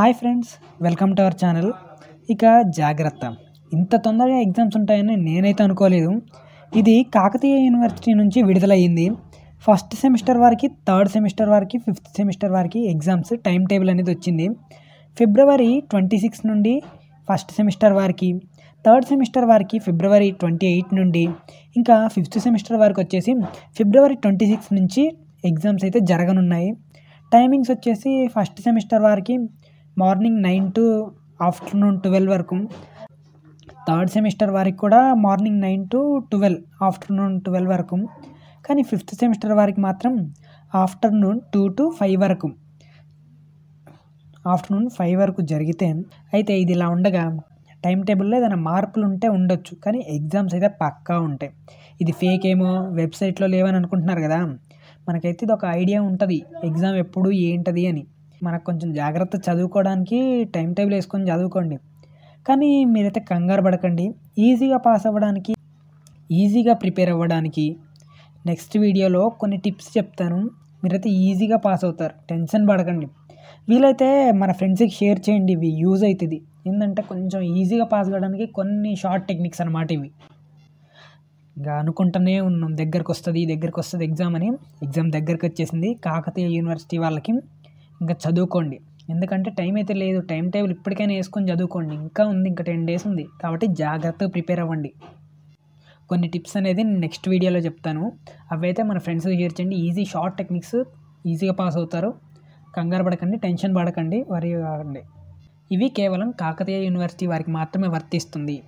hi friends welcome to our channel ఇక జాగ్రత్త ఇంత తొందరగా ఎగ్జామ్స్ ఉంటాయని నేనైతే అనుకోలేదు ఇది కాకతీయ యూనివర్సిటీ నుంచి విడుదలయ్యింది ఫస్ట్ సెమిస్టర్ వారికి థర్డ్ సెమిస్టర్ వారికి ఫిఫ్త్ సెమిస్టర్ వారికి ఎగ్జామ్స్ టైం టేబుల్ అనేది వచ్చింది ఫిబ్రవరి ట్వంటీ సిక్స్ నుండి ఫస్ట్ సెమిస్టర్ వారికి థర్డ్ సెమిస్టర్ వారికి ఫిబ్రవరి ట్వంటీ ఎయిట్ నుండి ఇంకా ఫిఫ్త్ సెమిస్టర్ వారికి వచ్చేసి ఫిబ్రవరి ట్వంటీ సిక్స్ నుంచి ఎగ్జామ్స్ అయితే జరగనున్నాయి టైమింగ్స్ వచ్చేసి ఫస్ట్ సెమిస్టర్ వారికి morning nine to afternoon twelve వరకు థర్డ్ సెమిస్టర్ వారికి కూడా morning nine to twelve afternoon twelve వరకు కానీ ఫిఫ్త్ సెమిస్టర్ వారికి మాత్రం ఆఫ్టర్నూన్ టూ టు ఫైవ్ వరకు ఆఫ్టర్నూన్ ఫైవ్ వరకు జరిగితే అయితే ఇది ఇలా ఉండగా టైం టేబుల్లో ఏదైనా మార్పులు ఉంటే ఉండొచ్చు కానీ ఎగ్జామ్స్ అయితే పక్కా ఉంటాయి ఇది ఫేక్ ఏమో వెబ్సైట్లో లేవని అనుకుంటున్నారు కదా మనకైతే ఇది ఒక ఐడియా ఉంటుంది ఎగ్జామ్ ఎప్పుడు ఏంటది అని మనకు కొంచెం జాగ్రత్త చదువుకోవడానికి టైం టేబుల్ వేసుకొని చదువుకోండి కానీ మీరైతే కంగారు పడకండి ఈజీగా పాస్ అవ్వడానికి ఈజీగా ప్రిపేర్ అవ్వడానికి నెక్స్ట్ వీడియోలో కొన్ని టిప్స్ చెప్తాను మీరైతే ఈజీగా పాస్ అవుతారు టెన్షన్ పడకండి వీలైతే మన ఫ్రెండ్స్కి షేర్ చేయండి ఇవి యూజ్ అవుతుంది ఏంటంటే కొంచెం ఈజీగా పాస్ కావడానికి కొన్ని షార్ట్ టెక్నిక్స్ అనమాట ఇవి ఇంకా అనుకుంటూనే ఉన్నాం దగ్గరకు వస్తుంది దగ్గరకు వస్తుంది ఎగ్జామ్ అని ఎగ్జామ్ దగ్గరకు వచ్చేసింది కాకతీయ యూనివర్సిటీ వాళ్ళకి ఇంకా చదువుకోండి ఎందుకంటే టైం అయితే లేదు టైం టేబుల్ ఇప్పటికైనా వేసుకొని చదువుకోండి ఇంకా ఉంది ఇంకా టెన్ డేస్ ఉంది కాబట్టి జాగ్రత్తగా ప్రిపేర్ అవ్వండి కొన్ని టిప్స్ అనేది నేను నెక్స్ట్ వీడియోలో చెప్తాను అవైతే మన ఫ్రెండ్స్ షేర్ చేయండి ఈజీ షార్ట్ టెక్నిక్స్ ఈజీగా పాస్ అవుతారు కంగారు పడకండి టెన్షన్ పడకండి వరి కాకండి ఇవి కేవలం కాకతీయ యూనివర్సిటీ వారికి మాత్రమే వర్తిస్తుంది